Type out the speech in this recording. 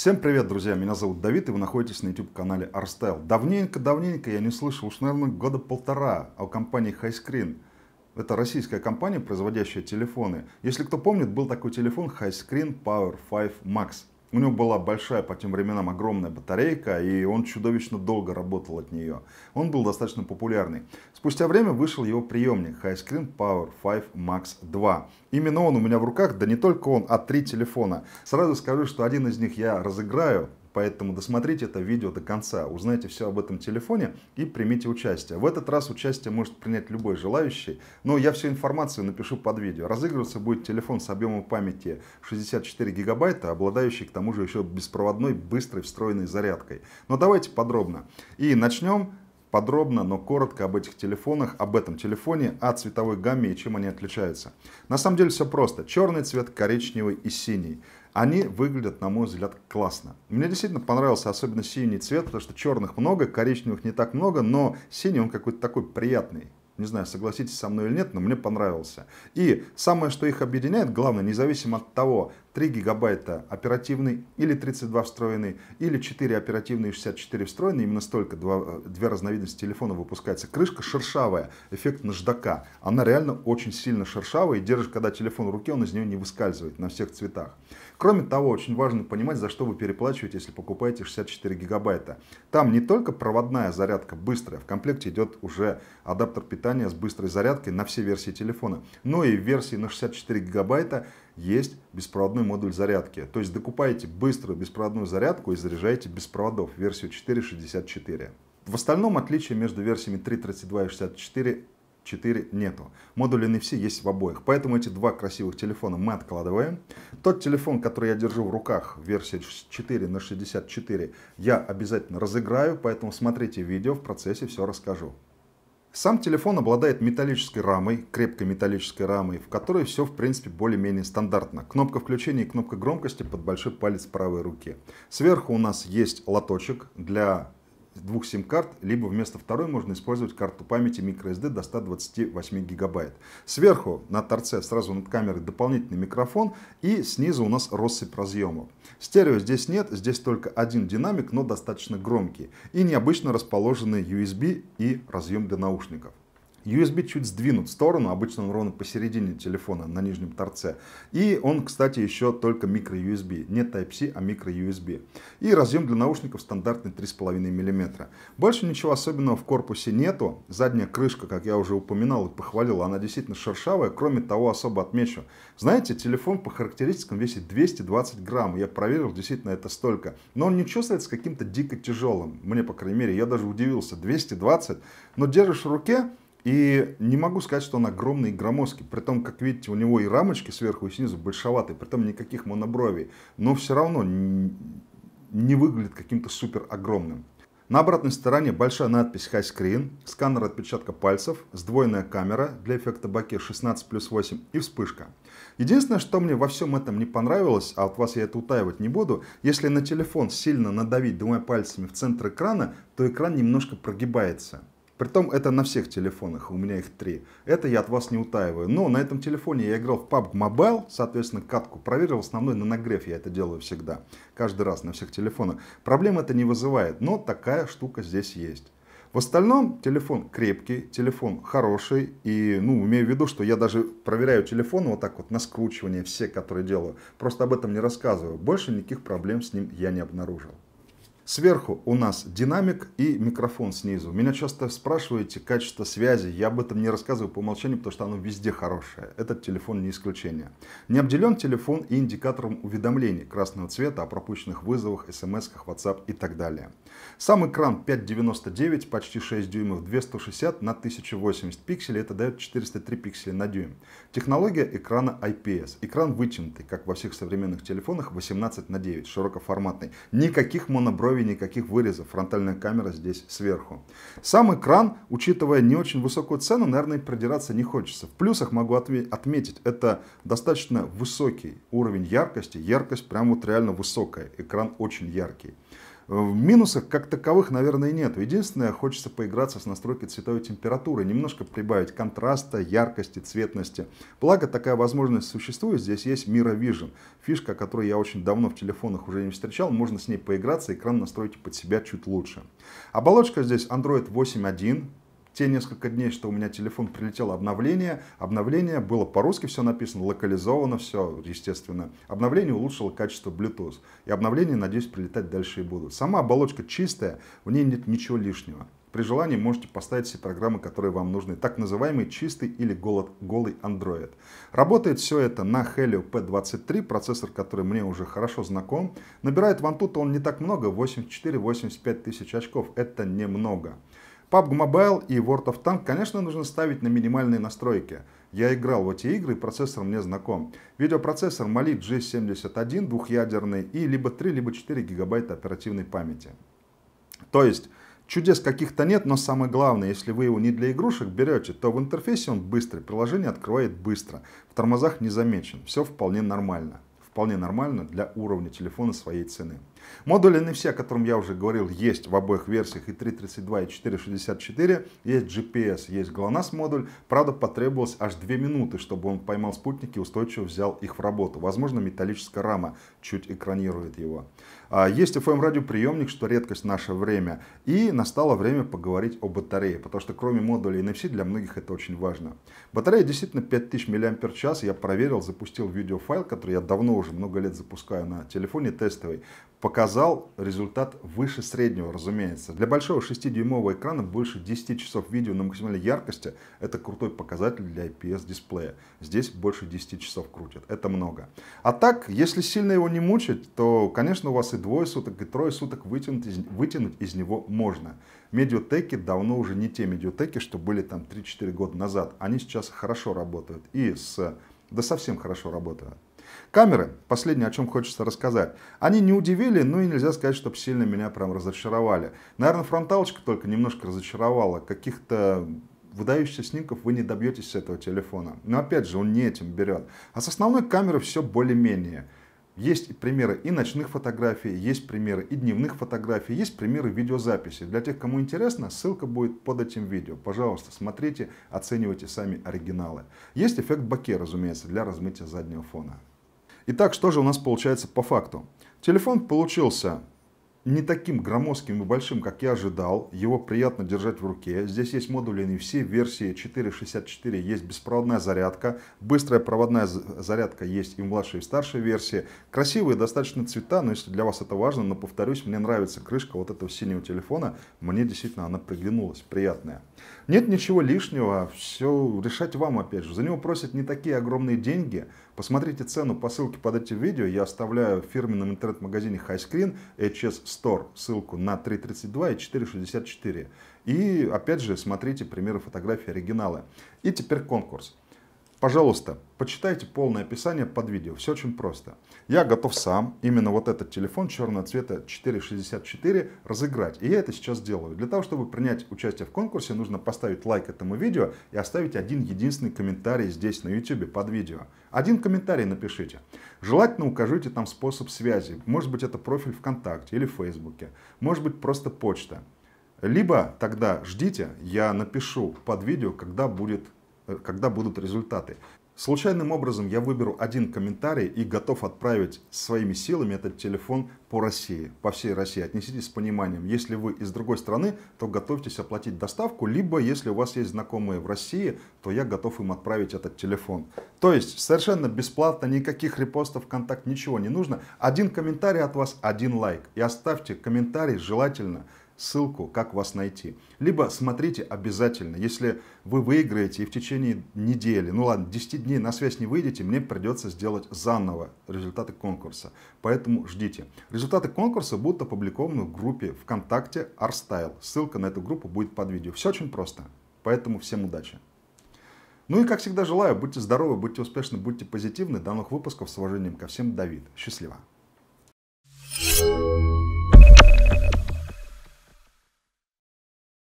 Всем привет, друзья! Меня зовут Давид, и вы находитесь на YouTube-канале Arstyle. Давненько-давненько я не слышал, уж, наверное, года полтора о компании Highscreen. Это российская компания, производящая телефоны. Если кто помнит, был такой телефон Highscreen Power 5 Max. У него была большая по тем временам огромная батарейка, и он чудовищно долго работал от нее. Он был достаточно популярный. Спустя время вышел его приемник High Screen Power 5 Max 2. Именно он у меня в руках, да не только он, а три телефона. Сразу скажу, что один из них я разыграю, Поэтому досмотрите это видео до конца, узнайте все об этом телефоне и примите участие. В этот раз участие может принять любой желающий, но я всю информацию напишу под видео. Разыгрываться будет телефон с объемом памяти 64 гигабайта, обладающий к тому же еще беспроводной быстрой встроенной зарядкой. Но давайте подробно. И начнем подробно, но коротко об этих телефонах, об этом телефоне, о цветовой гамме и чем они отличаются. На самом деле все просто. Черный цвет, коричневый и синий. Они выглядят, на мой взгляд, классно. Мне действительно понравился особенно синий цвет, потому что черных много, коричневых не так много, но синий он какой-то такой приятный. Не знаю, согласитесь со мной или нет, но мне понравился. И самое, что их объединяет, главное, независимо от того, 3 гигабайта оперативный или 32 встроенный, или 4 оперативные и 64 встроенные, именно столько, два, две разновидности телефона выпускается. Крышка шершавая, эффект наждака. Она реально очень сильно шершавая и держишь, когда телефон в руке, он из нее не выскальзывает на всех цветах. Кроме того, очень важно понимать, за что вы переплачиваете, если покупаете 64 гигабайта. Там не только проводная зарядка быстрая, в комплекте идет уже адаптер питания с быстрой зарядкой на все версии телефона, но и версии на 64 гигабайта есть беспроводной модуль зарядки. То есть докупаете быструю беспроводную зарядку и заряжаете без проводов версию 4.64. В остальном отличия между версиями 3.32 и 64 4 нету. Модули NFC есть в обоих. Поэтому эти два красивых телефона мы откладываем. Тот телефон, который я держу в руках, версия 4 на 64, я обязательно разыграю. Поэтому смотрите видео, в процессе все расскажу. Сам телефон обладает металлической рамой, крепкой металлической рамой, в которой все в принципе более-менее стандартно. Кнопка включения и кнопка громкости под большой палец правой руки. Сверху у нас есть лоточек для двух сим-карт, либо вместо второй можно использовать карту памяти microSD до 128 гигабайт. Сверху на торце сразу над камерой дополнительный микрофон и снизу у нас россыпь разъемов. Стерео здесь нет, здесь только один динамик, но достаточно громкий и необычно расположенный USB и разъем для наушников. USB чуть сдвинут в сторону, обычно он ровно посередине телефона, на нижнем торце. И он, кстати, еще только микро usb не Type-C, а микро usb И разъем для наушников стандартный 3,5 мм. Больше ничего особенного в корпусе нету. Задняя крышка, как я уже упоминал и похвалил, она действительно шершавая. Кроме того, особо отмечу. Знаете, телефон по характеристикам весит 220 грамм. Я проверил, действительно это столько. Но он не чувствуется каким-то дико тяжелым. Мне, по крайней мере, я даже удивился. 220, но держишь в руке, и не могу сказать, что он огромный и громоздкий. Притом, как видите, у него и рамочки сверху и снизу большоватые, притом никаких монобровий. Но все равно не выглядит каким-то супер огромным. На обратной стороне большая надпись High Screen, сканер отпечатка пальцев, сдвоенная камера для эффекта баке 16 плюс 8 и вспышка. Единственное, что мне во всем этом не понравилось, а от вас я это утаивать не буду, если на телефон сильно надавить двумя пальцами в центр экрана, то экран немножко прогибается. Притом это на всех телефонах, у меня их три. Это я от вас не утаиваю. Но на этом телефоне я играл в PUBG Mobile, соответственно, катку проверил, основной на нагрев я это делаю всегда. Каждый раз на всех телефонах. Проблем это не вызывает, но такая штука здесь есть. В остальном телефон крепкий, телефон хороший. И, ну, имею в виду, что я даже проверяю телефон вот так вот на скручивание все, которые делаю. Просто об этом не рассказываю. Больше никаких проблем с ним я не обнаружил. Сверху у нас динамик и микрофон снизу. Меня часто спрашиваете качество связи. Я об этом не рассказываю по умолчанию, потому что оно везде хорошее. Этот телефон не исключение. Не обделен телефон и индикатором уведомлений красного цвета о пропущенных вызовах, смс, WhatsApp и так далее. Сам экран 5.99, почти 6 дюймов, 260 на 1080 пикселей. Это дает 403 пикселя на дюйм. Технология экрана IPS. Экран вытянутый, как во всех современных телефонах, 18 на 9, широкоформатный. Никаких монобровей крови, никаких вырезов. Фронтальная камера здесь сверху. Сам экран, учитывая не очень высокую цену, наверное, продираться не хочется. В плюсах могу отметить, это достаточно высокий уровень яркости. Яркость прям вот реально высокая. Экран очень яркий. В минусах как таковых, наверное, нет. Единственное, хочется поиграться с настройкой цветовой температуры, немножко прибавить контраста, яркости, цветности. Благо, такая возможность существует, здесь есть Mira Vision. Фишка, которую я очень давно в телефонах уже не встречал, можно с ней поиграться, экран настроить под себя чуть лучше. Оболочка здесь Android 8.1, те несколько дней, что у меня телефон прилетело обновление, обновление было по-русски все написано, локализовано все, естественно. Обновление улучшило качество Bluetooth. И обновление, надеюсь, прилетать дальше и будут. Сама оболочка чистая, в ней нет ничего лишнего. При желании можете поставить все программы, которые вам нужны. Так называемый чистый или голод, голый Android. Работает все это на Helio P23, процессор, который мне уже хорошо знаком. Набирает вантута он не так много, 84-85 тысяч очков. Это немного. PUBG Mobile и World of Tanks, конечно, нужно ставить на минимальные настройки. Я играл в эти игры, процессор мне знаком. Видеопроцессор Mali G71 двухъядерный и либо 3, либо 4 гигабайта оперативной памяти. То есть, Чудес каких-то нет, но самое главное, если вы его не для игрушек берете, то в интерфейсе он быстрый, приложение открывает быстро, в тормозах не замечен, все вполне нормально. Вполне нормально для уровня телефона своей цены. Модули NFC, о котором я уже говорил, есть в обоих версиях и 3.32, и 4.64. Есть GPS, есть GLONASS модуль. Правда, потребовалось аж 2 минуты, чтобы он поймал спутники и устойчиво взял их в работу. Возможно, металлическая рама чуть экранирует его. А, есть FM-радиоприемник, что редкость в наше время. И настало время поговорить о батарее, потому что кроме модуля NFC для многих это очень важно. Батарея действительно 5000 мАч. Я проверил, запустил видеофайл, который я давно уже много лет запускаю на телефоне тестовый. По показал результат выше среднего, разумеется. Для большого 6-дюймового экрана больше 10 часов видео на максимальной яркости – это крутой показатель для IPS-дисплея. Здесь больше 10 часов крутит. Это много. А так, если сильно его не мучить, то, конечно, у вас и двое суток, и трое суток вытянуть из, вытянуть из него можно. Медиатеки давно уже не те медиатеки, что были там 3-4 года назад. Они сейчас хорошо работают и с... да совсем хорошо работают. Камеры, последнее, о чем хочется рассказать. Они не удивили, но ну и нельзя сказать, чтобы сильно меня прям разочаровали. Наверное, фронталочка только немножко разочаровала. Каких-то выдающихся снимков вы не добьетесь с этого телефона. Но опять же, он не этим берет. А с основной камеры все более-менее. Есть примеры и ночных фотографий, есть примеры и дневных фотографий, есть примеры видеозаписи. Для тех, кому интересно, ссылка будет под этим видео. Пожалуйста, смотрите, оценивайте сами оригиналы. Есть эффект боке, разумеется, для размытия заднего фона. Итак, что же у нас получается по факту? Телефон получился не таким громоздким и большим, как я ожидал. Его приятно держать в руке. Здесь есть модули не все версии 4.64 есть беспроводная зарядка. Быстрая проводная зарядка есть и в младшей, и в старшей версии. Красивые достаточно цвета, но если для вас это важно, но повторюсь, мне нравится крышка вот этого синего телефона. Мне действительно она приглянулась, приятная. Нет ничего лишнего, все решать вам опять же. За него просят не такие огромные деньги, Посмотрите цену по ссылке под этим видео. Я оставляю в фирменном интернет-магазине HighScreen HS Store ссылку на 3.32 и 4.64. И опять же смотрите примеры фотографий оригинала. И теперь конкурс. Пожалуйста, почитайте полное описание под видео, все очень просто. Я готов сам именно вот этот телефон черного цвета 464 разыграть. И я это сейчас делаю. Для того, чтобы принять участие в конкурсе, нужно поставить лайк этому видео и оставить один единственный комментарий здесь на YouTube под видео. Один комментарий напишите. Желательно укажите там способ связи. Может быть это профиль ВКонтакте или в Фейсбуке. Может быть просто почта. Либо тогда ждите, я напишу под видео, когда будет Э, когда будут результаты. Случайным образом я выберу один комментарий и готов отправить своими силами этот телефон по России, по всей России. Отнеситесь с пониманием. Если вы из другой страны, то готовьтесь оплатить доставку, либо если у вас есть знакомые в России, то я готов им отправить этот телефон. То есть совершенно бесплатно, никаких репостов, контакт, ничего не нужно. Один комментарий от вас, один лайк. И оставьте комментарий желательно ссылку, как вас найти. Либо смотрите обязательно, если вы выиграете и в течение недели, ну ладно, 10 дней на связь не выйдете, мне придется сделать заново результаты конкурса. Поэтому ждите. Результаты конкурса будут опубликованы в группе ВКонтакте ArtStyle. Ссылка на эту группу будет под видео. Все очень просто. Поэтому всем удачи. Ну и как всегда желаю, будьте здоровы, будьте успешны, будьте позитивны. До новых выпусков. С уважением ко всем. Давид. Счастливо. thank you